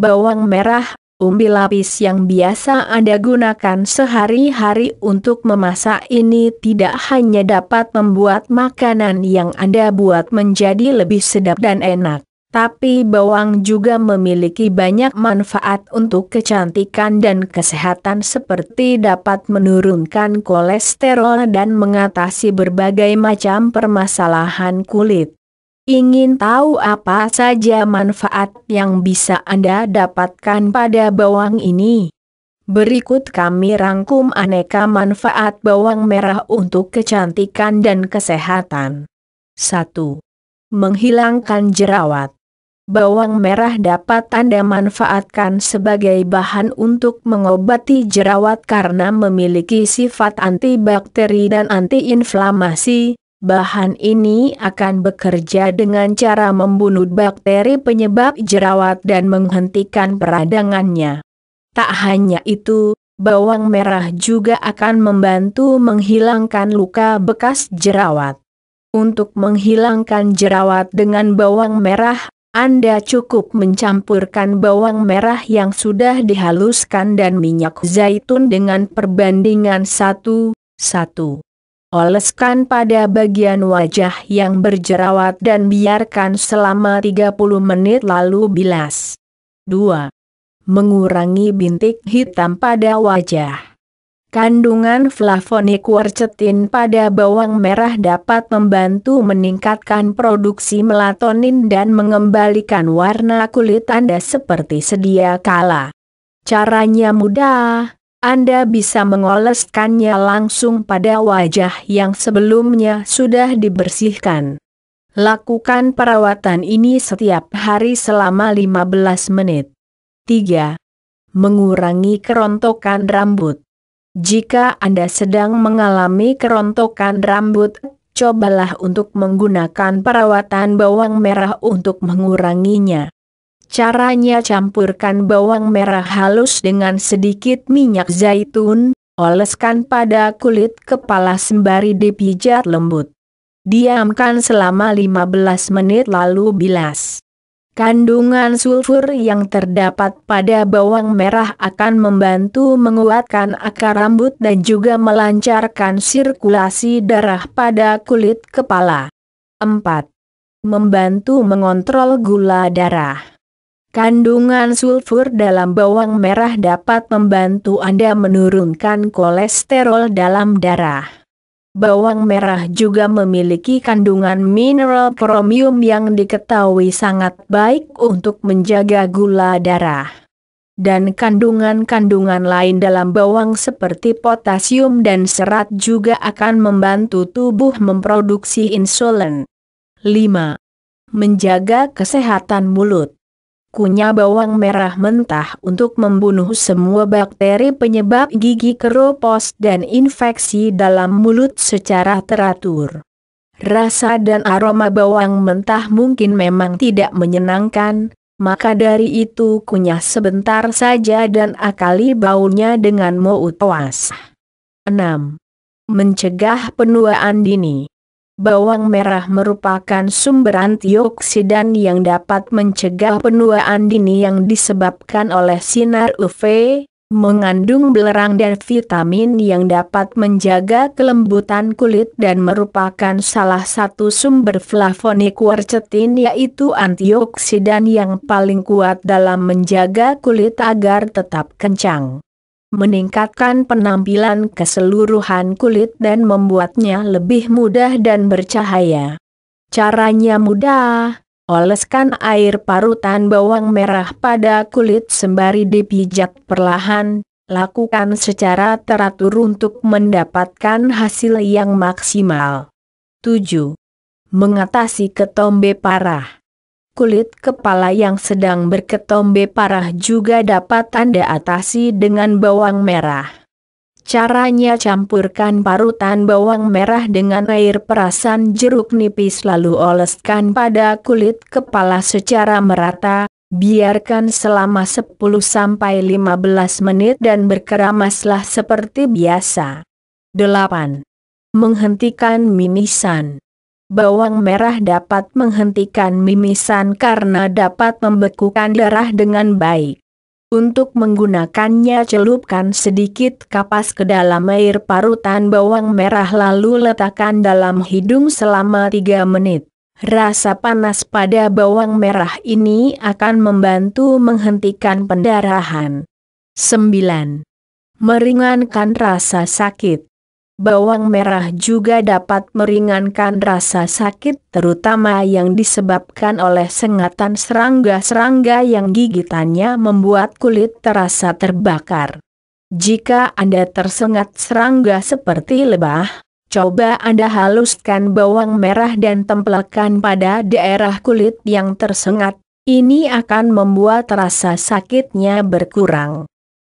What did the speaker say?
bawang merah, umbi lapis yang biasa Anda gunakan sehari-hari untuk memasak ini tidak hanya dapat membuat makanan yang Anda buat menjadi lebih sedap dan enak, tapi bawang juga memiliki banyak manfaat untuk kecantikan dan kesehatan seperti dapat menurunkan kolesterol dan mengatasi berbagai macam permasalahan kulit. Ingin tahu apa saja manfaat yang bisa Anda dapatkan pada bawang ini? Berikut kami rangkum aneka manfaat bawang merah untuk kecantikan dan kesehatan. 1. Menghilangkan jerawat. Bawang merah dapat Anda manfaatkan sebagai bahan untuk mengobati jerawat karena memiliki sifat antibakteri dan antiinflamasi, Bahan ini akan bekerja dengan cara membunuh bakteri penyebab jerawat dan menghentikan peradangannya. Tak hanya itu, bawang merah juga akan membantu menghilangkan luka bekas jerawat. Untuk menghilangkan jerawat dengan bawang merah, Anda cukup mencampurkan bawang merah yang sudah dihaluskan dan minyak zaitun dengan perbandingan 1, 1. Oleskan pada bagian wajah yang berjerawat dan biarkan selama 30 menit lalu bilas. 2. Mengurangi bintik hitam pada wajah. Kandungan flavonik quercetin pada bawang merah dapat membantu meningkatkan produksi melatonin dan mengembalikan warna kulit Anda seperti sedia kala. Caranya mudah, anda bisa mengoleskannya langsung pada wajah yang sebelumnya sudah dibersihkan. Lakukan perawatan ini setiap hari selama 15 menit. 3. Mengurangi kerontokan rambut. Jika Anda sedang mengalami kerontokan rambut, cobalah untuk menggunakan perawatan bawang merah untuk menguranginya. Caranya campurkan bawang merah halus dengan sedikit minyak zaitun, oleskan pada kulit kepala sembari dipijat lembut. Diamkan selama 15 menit lalu bilas. Kandungan sulfur yang terdapat pada bawang merah akan membantu menguatkan akar rambut dan juga melancarkan sirkulasi darah pada kulit kepala. 4. Membantu mengontrol gula darah. Kandungan sulfur dalam bawang merah dapat membantu Anda menurunkan kolesterol dalam darah. Bawang merah juga memiliki kandungan mineral kromium yang diketahui sangat baik untuk menjaga gula darah. Dan kandungan-kandungan lain dalam bawang seperti potasium dan serat juga akan membantu tubuh memproduksi insulin. 5. Menjaga kesehatan mulut kunya bawang merah mentah untuk membunuh semua bakteri penyebab gigi keropos dan infeksi dalam mulut secara teratur. Rasa dan aroma bawang mentah mungkin memang tidak menyenangkan, maka dari itu kunyah sebentar saja dan akali baunya dengan tuas. 6. Mencegah penuaan dini Bawang merah merupakan sumber antioksidan yang dapat mencegah penuaan dini yang disebabkan oleh sinar UV, mengandung belerang dan vitamin yang dapat menjaga kelembutan kulit dan merupakan salah satu sumber flavonik quercetin yaitu antioksidan yang paling kuat dalam menjaga kulit agar tetap kencang meningkatkan penampilan keseluruhan kulit dan membuatnya lebih mudah dan bercahaya. Caranya mudah, oleskan air parutan bawang merah pada kulit sembari dipijat perlahan, lakukan secara teratur untuk mendapatkan hasil yang maksimal. 7. Mengatasi ketombe parah kulit kepala yang sedang berketombe parah juga dapat Anda atasi dengan bawang merah. Caranya campurkan parutan bawang merah dengan air perasan jeruk nipis lalu oleskan pada kulit kepala secara merata, biarkan selama 10-15 menit dan berkeramaslah seperti biasa. 8. Menghentikan mimisan bawang merah dapat menghentikan mimisan karena dapat membekukan darah dengan baik. Untuk menggunakannya celupkan sedikit kapas ke dalam air parutan bawang merah lalu letakkan dalam hidung selama 3 menit. Rasa panas pada bawang merah ini akan membantu menghentikan pendarahan. 9. Meringankan rasa sakit Bawang merah juga dapat meringankan rasa sakit terutama yang disebabkan oleh sengatan serangga-serangga yang gigitannya membuat kulit terasa terbakar. Jika Anda tersengat serangga seperti lebah, coba Anda haluskan bawang merah dan tempelkan pada daerah kulit yang tersengat, ini akan membuat rasa sakitnya berkurang.